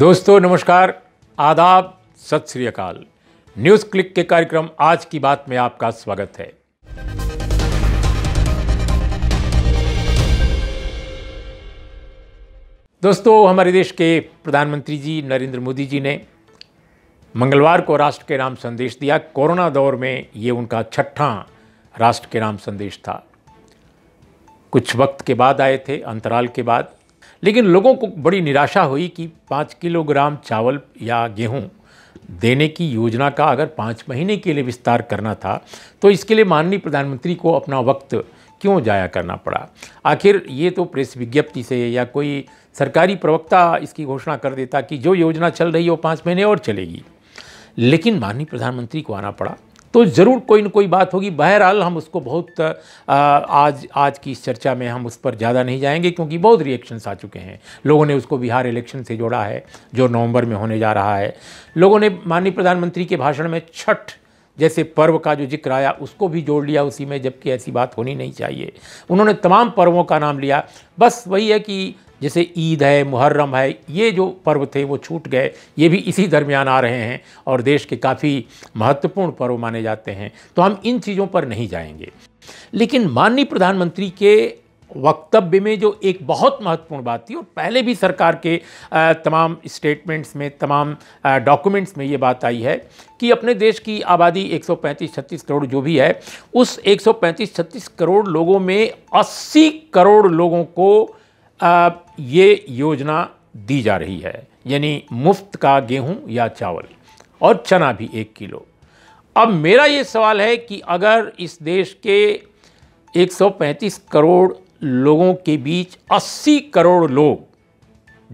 दोस्तों नमस्कार आदाब सत श्री अकाल न्यूज़ क्लिक के कार्यक्रम आज की बात में आपका स्वागत है दोस्तों हमारे देश के प्रधानमंत्री जी नरेंद्र मोदी जी ने मंगलवार को राष्ट्र के नाम संदेश दिया कोरोना दौर में ये उनका छठा राष्ट्र के नाम संदेश था कुछ वक्त के बाद आए थे अंतराल के बाद लेकिन लोगों को बड़ी निराशा हुई कि पाँच किलोग्राम चावल या गेहूँ देने की योजना का अगर पाँच महीने के लिए विस्तार करना था तो इसके लिए माननीय प्रधानमंत्री को अपना वक्त क्यों जाया करना पड़ा आखिर ये तो प्रेस विज्ञप्ति से या कोई सरकारी प्रवक्ता इसकी घोषणा कर देता कि जो योजना चल रही है वो पाँच महीने और चलेगी लेकिन माननीय प्रधानमंत्री को आना पड़ा तो ज़रूर कोई ना कोई बात होगी बहरहाल हम उसको बहुत आज आज की इस चर्चा में हम उस पर ज़्यादा नहीं जाएंगे क्योंकि बहुत रिएक्शंस आ चुके हैं लोगों ने उसको बिहार इलेक्शन से जोड़ा है जो नवंबर में होने जा रहा है लोगों ने माननीय प्रधानमंत्री के भाषण में छठ जैसे पर्व का जो जिक्र आया उसको भी जोड़ लिया उसी में जबकि ऐसी बात होनी नहीं चाहिए उन्होंने तमाम पर्वों का नाम लिया बस वही है कि जैसे ईद है मुहर्रम है ये जो पर्व थे वो छूट गए ये भी इसी दरमियान आ रहे हैं और देश के काफ़ी महत्वपूर्ण पर्व माने जाते हैं तो हम इन चीज़ों पर नहीं जाएंगे लेकिन माननीय प्रधानमंत्री के वक्तव्य में जो एक बहुत महत्वपूर्ण बात थी और पहले भी सरकार के तमाम स्टेटमेंट्स में तमाम डॉक्यूमेंट्स में ये बात आई है कि अपने देश की आबादी 135-36 करोड़ जो भी है उस 135-36 करोड़ लोगों में 80 करोड़ लोगों को ये योजना दी जा रही है यानी मुफ्त का गेहूं या चावल और चना भी एक किलो अब मेरा ये सवाल है कि अगर इस देश के 135 करोड़ लोगों के बीच 80 करोड़ लोग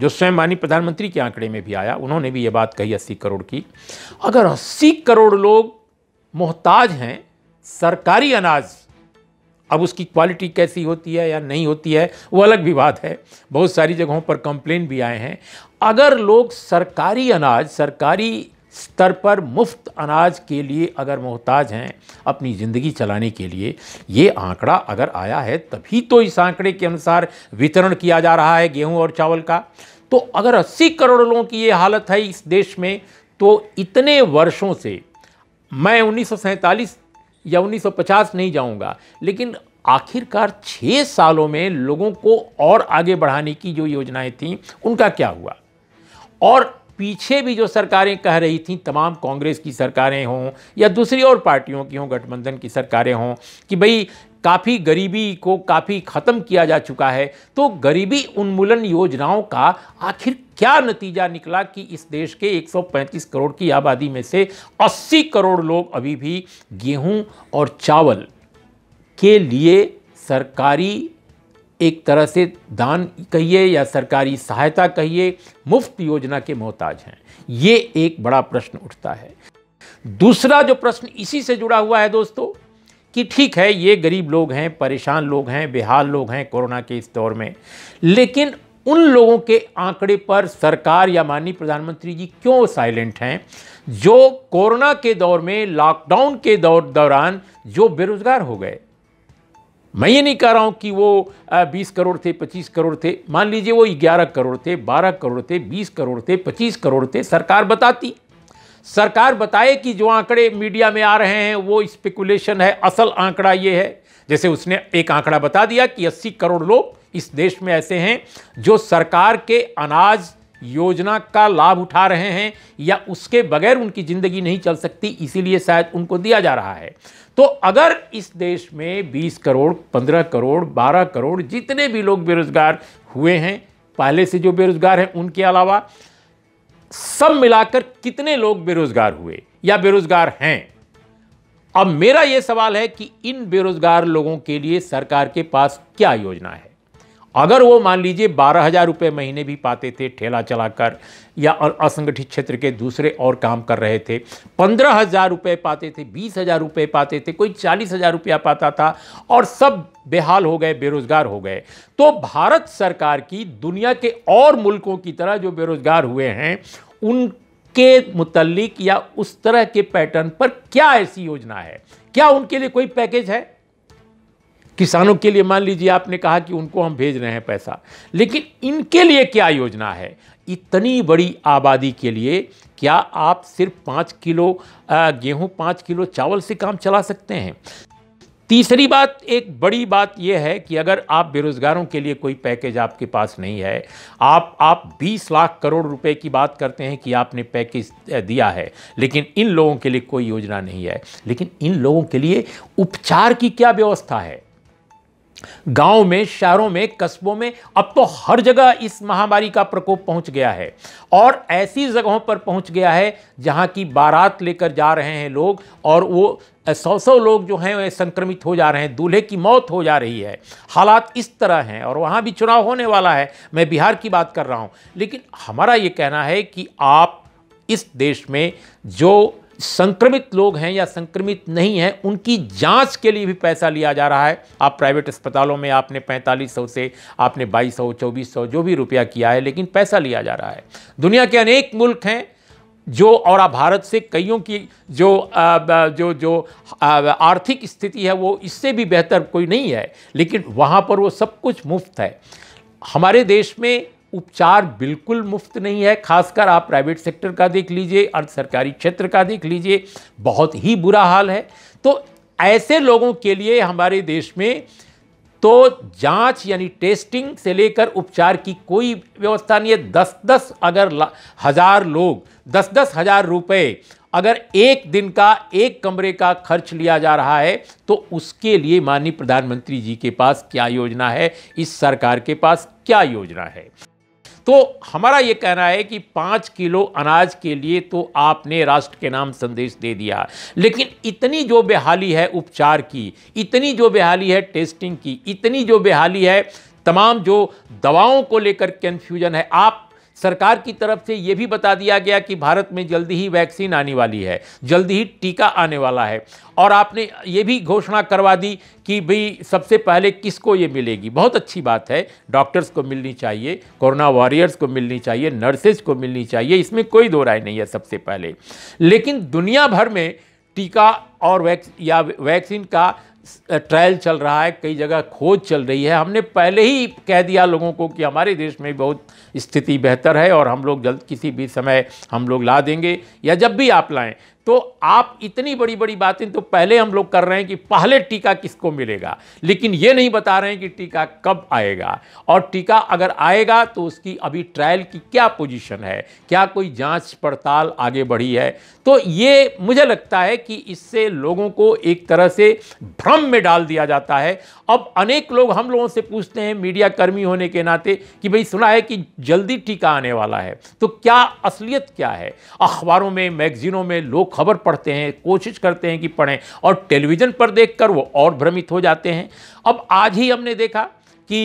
जो स्वयं माननीय प्रधानमंत्री के आंकड़े में भी आया उन्होंने भी ये बात कही 80 करोड़ की अगर 80 करोड़ लोग मोहताज हैं सरकारी अनाज अब उसकी क्वालिटी कैसी होती है या नहीं होती है वो अलग विवाद है बहुत सारी जगहों पर कंप्लेन भी आए हैं अगर लोग सरकारी अनाज सरकारी स्तर पर मुफ्त अनाज के लिए अगर मोहताज हैं अपनी ज़िंदगी चलाने के लिए ये आंकड़ा अगर आया है तभी तो इस आंकड़े के अनुसार वितरण किया जा रहा है गेहूं और चावल का तो अगर 80 करोड़ लोगों की ये हालत है इस देश में तो इतने वर्षों से मैं उन्नीस या 1950 नहीं जाऊंगा लेकिन आखिरकार छः सालों में लोगों को और आगे बढ़ाने की जो योजनाएं थीं उनका क्या हुआ और पीछे भी जो सरकारें कह रही थी तमाम कांग्रेस की सरकारें हों या दूसरी और पार्टियों की हों गठबंधन की सरकारें हों कि भाई काफ़ी गरीबी को काफ़ी ख़त्म किया जा चुका है तो गरीबी उन्मूलन योजनाओं का आखिर क्या नतीजा निकला कि इस देश के 135 करोड़ की आबादी में से 80 करोड़ लोग अभी भी गेहूं और चावल के लिए सरकारी एक तरह से दान कहिए या सरकारी सहायता कहिए मुफ्त योजना के मोहताज हैं ये एक बड़ा प्रश्न उठता है दूसरा जो प्रश्न इसी से जुड़ा हुआ है दोस्तों कि ठीक है ये गरीब लोग हैं परेशान लोग हैं बेहाल लोग हैं कोरोना के इस दौर में लेकिन उन लोगों के आंकड़े पर सरकार या माननीय प्रधानमंत्री जी क्यों साइलेंट हैं जो कोरोना के दौर में लॉकडाउन के दौर दौरान जो बेरोज़गार हो गए मैं ये नहीं कह रहा हूँ कि वो बीस करोड़ थे पच्चीस करोड़ थे मान लीजिए वो ग्यारह करोड़ थे बारह करोड़ थे बीस करोड़ थे पच्चीस करोड़ थे सरकार बताती सरकार बताए कि जो आंकड़े मीडिया में आ रहे हैं वो स्पेकुलेशन है असल आंकड़ा ये है जैसे उसने एक आंकड़ा बता दिया कि अस्सी करोड़ लोग इस देश में ऐसे हैं जो सरकार के अनाज योजना का लाभ उठा रहे हैं या उसके बगैर उनकी ज़िंदगी नहीं चल सकती इसीलिए शायद उनको दिया जा रहा है तो अगर इस देश में 20 करोड़ 15 करोड़ 12 करोड़ जितने भी लोग बेरोज़गार हुए हैं पहले से जो बेरोज़गार हैं उनके अलावा सब मिलाकर कितने लोग बेरोज़गार हुए या बेरोज़गार हैं अब मेरा ये सवाल है कि इन बेरोज़गार लोगों के लिए सरकार के पास क्या योजना है अगर वो मान लीजिए बारह हज़ार रुपये महीने भी पाते थे ठेला चलाकर या असंगठित क्षेत्र के दूसरे और काम कर रहे थे पंद्रह हज़ार रुपये पाते थे बीस हज़ार रुपये पाते थे कोई चालीस हज़ार रुपया पाता था और सब बेहाल हो गए बेरोज़गार हो गए तो भारत सरकार की दुनिया के और मुल्कों की तरह जो बेरोज़गार हुए हैं उनके मुतलिक या उस तरह के पैटर्न पर क्या ऐसी योजना है क्या उनके लिए कोई पैकेज है किसानों के लिए मान लीजिए आपने कहा कि उनको हम भेज रहे हैं पैसा लेकिन इनके लिए क्या योजना है इतनी बड़ी आबादी के लिए क्या आप सिर्फ पाँच किलो गेहूँ पाँच किलो चावल से काम चला सकते हैं तीसरी बात एक बड़ी बात यह है कि अगर आप बेरोज़गारों के लिए कोई पैकेज आपके पास नहीं है आप आप 20 लाख करोड़ रुपए की बात करते हैं कि आपने पैकेज दिया है लेकिन इन लोगों के लिए कोई योजना नहीं है लेकिन इन लोगों के लिए उपचार की क्या व्यवस्था है गांव में शहरों में कस्बों में अब तो हर जगह इस महामारी का प्रकोप पहुंच गया है और ऐसी जगहों पर पहुंच गया है जहां की बारात लेकर जा रहे हैं लोग और वो सौ सौ लोग जो हैं वे संक्रमित हो जा रहे हैं दूल्हे की मौत हो जा रही है हालात इस तरह हैं और वहाँ भी चुनाव होने वाला है मैं बिहार की बात कर रहा हूँ लेकिन हमारा ये कहना है कि आप इस देश में जो संक्रमित लोग हैं या संक्रमित नहीं हैं उनकी जांच के लिए भी पैसा लिया जा रहा है आप प्राइवेट अस्पतालों में आपने पैंतालीस सौ से आपने बाईस सौ चौबीस सौ जो भी रुपया किया है लेकिन पैसा लिया जा रहा है दुनिया के अनेक मुल्क हैं जो और भारत से कईयों की जो आ, जो जो आर्थिक स्थिति है वो इससे भी बेहतर कोई नहीं है लेकिन वहाँ पर वो सब कुछ मुफ्त है हमारे देश में उपचार बिल्कुल मुफ्त नहीं है खासकर आप प्राइवेट सेक्टर का देख लीजिए अर्ध सरकारी क्षेत्र का देख लीजिए बहुत ही बुरा हाल है तो ऐसे लोगों के लिए हमारे देश में तो जांच यानी टेस्टिंग से लेकर उपचार की कोई व्यवस्था नहीं है दस दस अगर हज़ार लोग दस दस हज़ार रुपये अगर एक दिन का एक कमरे का खर्च लिया जा रहा है तो उसके लिए माननीय प्रधानमंत्री जी के पास क्या योजना है इस सरकार के पास क्या योजना है तो हमारा ये कहना है कि पाँच किलो अनाज के लिए तो आपने राष्ट्र के नाम संदेश दे दिया लेकिन इतनी जो बेहाली है उपचार की इतनी जो बेहाली है टेस्टिंग की इतनी जो बेहाली है तमाम जो दवाओं को लेकर कन्फ्यूजन है आप सरकार की तरफ से ये भी बता दिया गया कि भारत में जल्दी ही वैक्सीन आने वाली है जल्दी ही टीका आने वाला है और आपने ये भी घोषणा करवा दी कि भाई सबसे पहले किसको ये मिलेगी बहुत अच्छी बात है डॉक्टर्स को मिलनी चाहिए कोरोना वॉरियर्स को मिलनी चाहिए नर्सेज को मिलनी चाहिए इसमें कोई दो राय नहीं है सबसे पहले लेकिन दुनिया भर में टीका और वैक्स या वैक्सीन का ट्रायल चल रहा है कई जगह खोज चल रही है हमने पहले ही कह दिया लोगों को कि हमारे देश में बहुत स्थिति बेहतर है और हम लोग जल्द किसी भी समय हम लोग ला देंगे या जब भी आप लाएं तो आप इतनी बड़ी बड़ी बातें तो पहले हम लोग कर रहे हैं कि पहले टीका किसको मिलेगा लेकिन ये नहीं बता रहे हैं कि टीका कब आएगा और टीका अगर आएगा तो उसकी अभी ट्रायल की क्या पोजीशन है क्या कोई जांच पड़ताल आगे बढ़ी है तो ये मुझे लगता है कि इससे लोगों को एक तरह से भ्रम में डाल दिया जाता है अब अनेक लोग हम लोगों से पूछते हैं मीडिया कर्मी होने के नाते कि भाई सुना है कि जल्दी टीका आने वाला है तो क्या असलियत क्या है अखबारों में मैगजीनों में लोग खबर पढ़ते हैं कोशिश करते हैं कि पढ़ें और टेलीविज़न पर देखकर वो और भ्रमित हो जाते हैं अब आज ही हमने देखा कि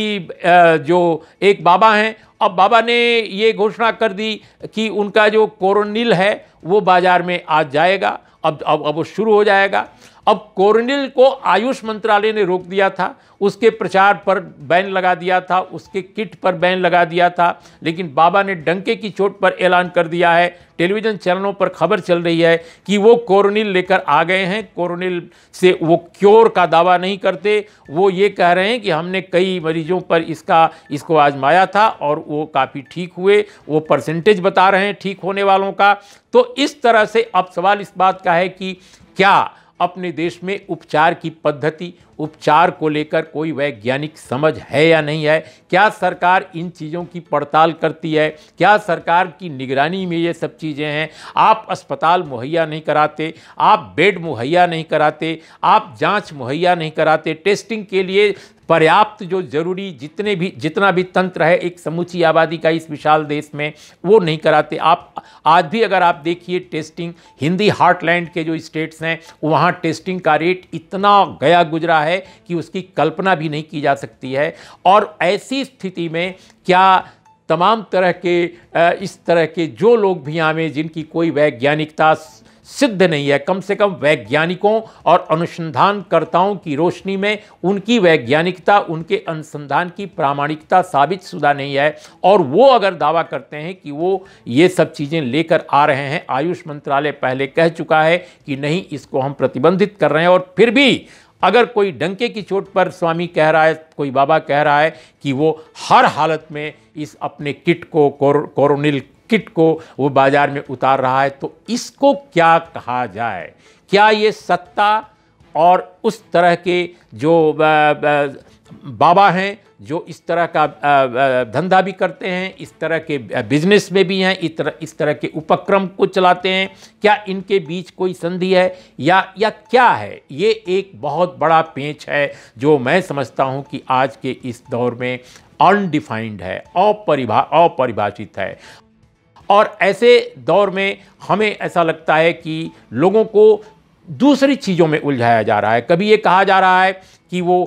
जो एक बाबा हैं अब बाबा ने ये घोषणा कर दी कि उनका जो कोरोनिल है वो बाज़ार में आज जाएगा अब अब अब शुरू हो जाएगा अब कोरोनिल को आयुष मंत्रालय ने रोक दिया था उसके प्रचार पर बैन लगा दिया था उसके किट पर बैन लगा दिया था लेकिन बाबा ने डंके की चोट पर ऐलान कर दिया है टेलीविज़न चैनलों पर खबर चल रही है कि वो कोरोनिल लेकर आ गए हैं कोरोनिल से वो क्योर का दावा नहीं करते वो ये कह रहे हैं कि हमने कई मरीजों पर इसका इसको आजमाया था और वो काफ़ी ठीक हुए वो परसेंटेज बता रहे हैं ठीक होने वालों का तो इस तरह से अब सवाल इस बात का है कि क्या अपने देश में उपचार की पद्धति उपचार को लेकर कोई वैज्ञानिक समझ है या नहीं है क्या सरकार इन चीज़ों की पड़ताल करती है क्या सरकार की निगरानी में ये सब चीज़ें हैं आप अस्पताल मुहैया नहीं कराते आप बेड मुहैया नहीं कराते आप जांच मुहैया नहीं कराते टेस्टिंग के लिए पर्याप्त जो जरूरी जितने भी जितना भी तंत्र है एक समूची आबादी का इस विशाल देश में वो नहीं कराते आप आज भी अगर आप देखिए टेस्टिंग हिंदी हार्टलैंड के जो स्टेट्स हैं वहाँ टेस्टिंग का रेट इतना गया गुजरा है कि उसकी कल्पना भी नहीं की जा सकती है और ऐसी स्थिति में क्या तमाम तरह के इस तरह के जो लोग भी आवें जिनकी कोई वैज्ञानिकता सिद्ध नहीं है कम से कम वैज्ञानिकों और अनुसंधानकर्ताओं की रोशनी में उनकी वैज्ञानिकता उनके अनुसंधान की प्रामाणिकता साबित शुदा नहीं है और वो अगर दावा करते हैं कि वो ये सब चीज़ें लेकर आ रहे हैं आयुष मंत्रालय पहले कह चुका है कि नहीं इसको हम प्रतिबंधित कर रहे हैं और फिर भी अगर कोई डंके की चोट पर स्वामी कह रहा है कोई बाबा कह रहा है कि वो हर हालत में इस अपने किट को कोरोनिल किट को वो बाजार में उतार रहा है तो इसको क्या कहा जाए क्या ये सत्ता और उस तरह के जो बाबा हैं जो इस तरह का धंधा भी करते हैं इस तरह के बिजनेस में भी हैं इस तरह इस तरह के उपक्रम को चलाते हैं क्या इनके बीच कोई संधि है या या क्या है ये एक बहुत बड़ा पेच है जो मैं समझता हूँ कि आज के इस दौर में अनडिफाइंड है अपरिभा अपरिभाषित है और ऐसे दौर में हमें ऐसा लगता है कि लोगों को दूसरी चीज़ों में उलझाया जा रहा है कभी ये कहा जा रहा है कि वो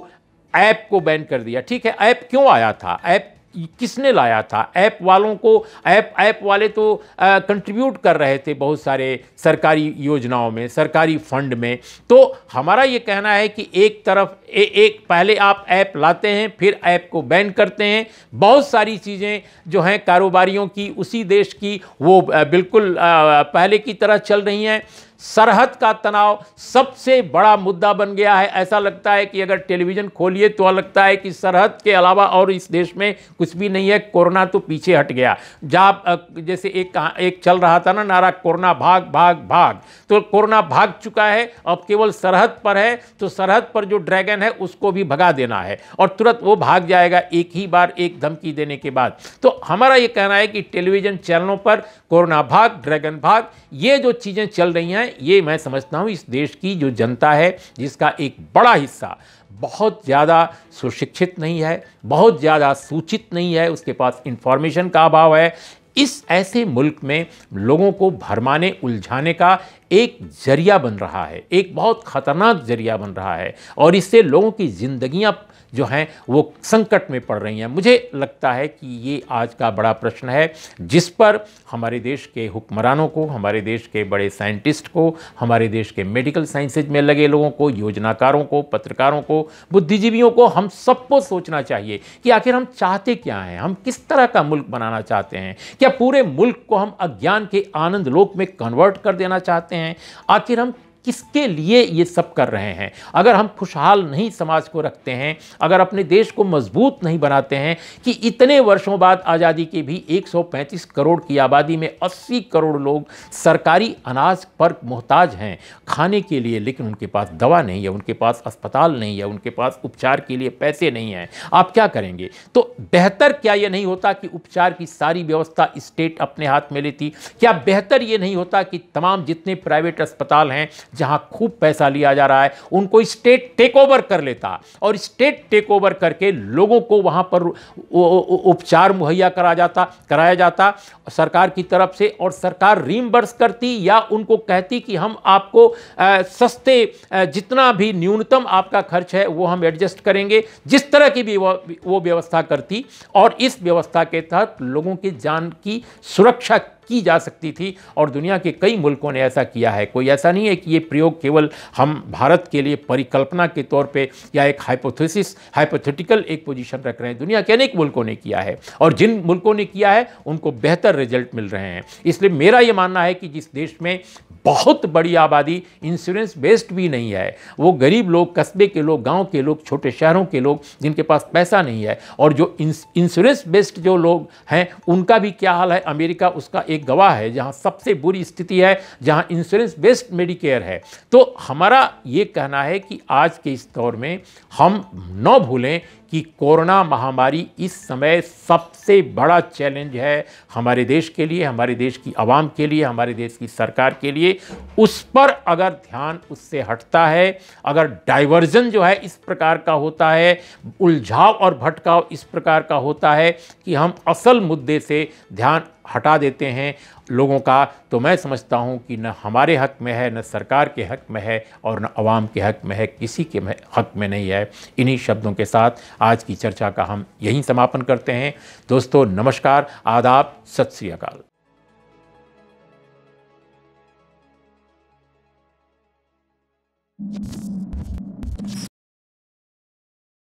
ऐप को बैन कर दिया ठीक है ऐप क्यों आया था ऐप किसने लाया था ऐप वालों को ऐप ऐप वाले तो कंट्रीब्यूट कर रहे थे बहुत सारे सरकारी योजनाओं में सरकारी फंड में तो हमारा ये कहना है कि एक तरफ ए, एक पहले आप ऐप लाते हैं फिर ऐप को बैन करते हैं बहुत सारी चीज़ें जो हैं कारोबारियों की उसी देश की वो बिल्कुल पहले की तरह चल रही हैं सरहद का तनाव सबसे बड़ा मुद्दा बन गया है ऐसा लगता है कि अगर टेलीविज़न खोलिए तो लगता है कि सरहद के अलावा और इस देश में कुछ भी नहीं है कोरोना तो पीछे हट गया जहाँ जैसे एक एक चल रहा था ना नारा कोरोना भाग भाग भाग तो कोरोना भाग चुका है अब केवल सरहद पर है तो सरहद पर जो ड्रैगन है उसको भी भगा देना है और तुरंत वो भाग जाएगा एक ही बार एक धमकी देने के बाद तो हमारा ये कहना है कि टेलीविज़न चैनलों पर कोरोना भाग ड्रैगन भाग ये जो चीज़ें चल रही हैं ये मैं समझता हूँ इस देश की जो जनता है जिसका एक बड़ा हिस्सा बहुत ज़्यादा सुशिक्षित नहीं है बहुत ज़्यादा सूचित नहीं है उसके पास इन्फॉर्मेशन का अभाव है इस ऐसे मुल्क में लोगों को भरमाने उलझाने का एक जरिया बन रहा है एक बहुत ख़तरनाक जरिया बन रहा है और इससे लोगों की ज़िंदियाँ जो हैं वो संकट में पड़ रही हैं मुझे लगता है कि ये आज का बड़ा प्रश्न है जिस पर हमारे देश के हुक्मरानों को हमारे देश के बड़े साइंटिस्ट को हमारे देश के मेडिकल साइंसेज में लगे लोगों को योजनाकारों को पत्रकारों को बुद्धिजीवियों को हम सबको सोचना चाहिए कि आखिर हम चाहते क्या हैं हम किस तरह का मुल्क बनाना चाहते हैं क्या पूरे मुल्क को हम अज्ञान के आनंद लोक में कन्वर्ट कर देना चाहते हैं सकते हैं आखिर हम किसके लिए ये सब कर रहे हैं अगर हम खुशहाल नहीं समाज को रखते हैं अगर अपने देश को मजबूत नहीं बनाते हैं कि इतने वर्षों बाद आज़ादी के भी 135 करोड़ की आबादी में 80 करोड़ लोग सरकारी अनाज पर मोहताज हैं खाने के लिए लेकिन उनके पास दवा नहीं है उनके पास अस्पताल नहीं है उनके पास उपचार के लिए पैसे नहीं हैं आप क्या करेंगे तो बेहतर क्या यह नहीं होता कि उपचार की सारी व्यवस्था स्टेट अपने हाथ में लेती क्या बेहतर ये नहीं होता कि तमाम जितने प्राइवेट अस्पताल हैं जहां खूब पैसा लिया जा रहा है उनको स्टेट टेक ओवर कर लेता और स्टेट टेक ओवर करके लोगों को वहां पर उपचार मुहैया करा जाता कराया जाता सरकार की तरफ से और सरकार रीमबर्स करती या उनको कहती कि हम आपको आ, सस्ते आ, जितना भी न्यूनतम आपका खर्च है वो हम एडजस्ट करेंगे जिस तरह की भी वो व्यवस्था करती और इस व्यवस्था के तहत लोगों की जान की सुरक्षा की जा सकती थी और दुनिया के कई मुल्कों ने ऐसा किया है कोई ऐसा नहीं है कि ये प्रयोग केवल हम भारत के लिए परिकल्पना के तौर पे या एक हाइपोथेसिस हाइपोथेटिकल एक पोजीशन रख रहे हैं दुनिया के अनेक मुल्कों ने किया है और जिन मुल्कों ने किया है उनको बेहतर रिजल्ट मिल रहे हैं इसलिए मेरा ये मानना है कि जिस देश में बहुत बड़ी आबादी इंश्योरेंस बेस्ड भी नहीं है वो गरीब लोग कस्बे के लोग गांव के लोग छोटे शहरों के लोग जिनके पास पैसा नहीं है और जो इंश्योरेंस बेस्ड जो लोग हैं उनका भी क्या हाल है अमेरिका उसका एक एक गवाह है जहां सबसे बुरी स्थिति है जहां इंश्योरेंस बेस्ड मेडिकेयर है तो हमारा ये कहना है कि आज के इस दौर में हम न भूलें कि कोरोना महामारी इस समय सबसे बड़ा चैलेंज है हमारे देश के लिए हमारे देश की आवाम के लिए हमारे देश की सरकार के लिए उस पर अगर ध्यान उससे हटता है अगर डाइवर्जन जो है इस प्रकार का होता है उलझाव और भटकाव इस प्रकार का होता है कि हम असल मुद्दे से ध्यान हटा देते हैं लोगों का तो मैं समझता हूँ कि न हमारे हक में है न सरकार के हक में है और न आवाम के हक में है किसी के हक में नहीं है इन्हीं शब्दों के साथ आज की चर्चा का हम यहीं समापन करते हैं दोस्तों नमस्कार आदाब सत श्री अकाल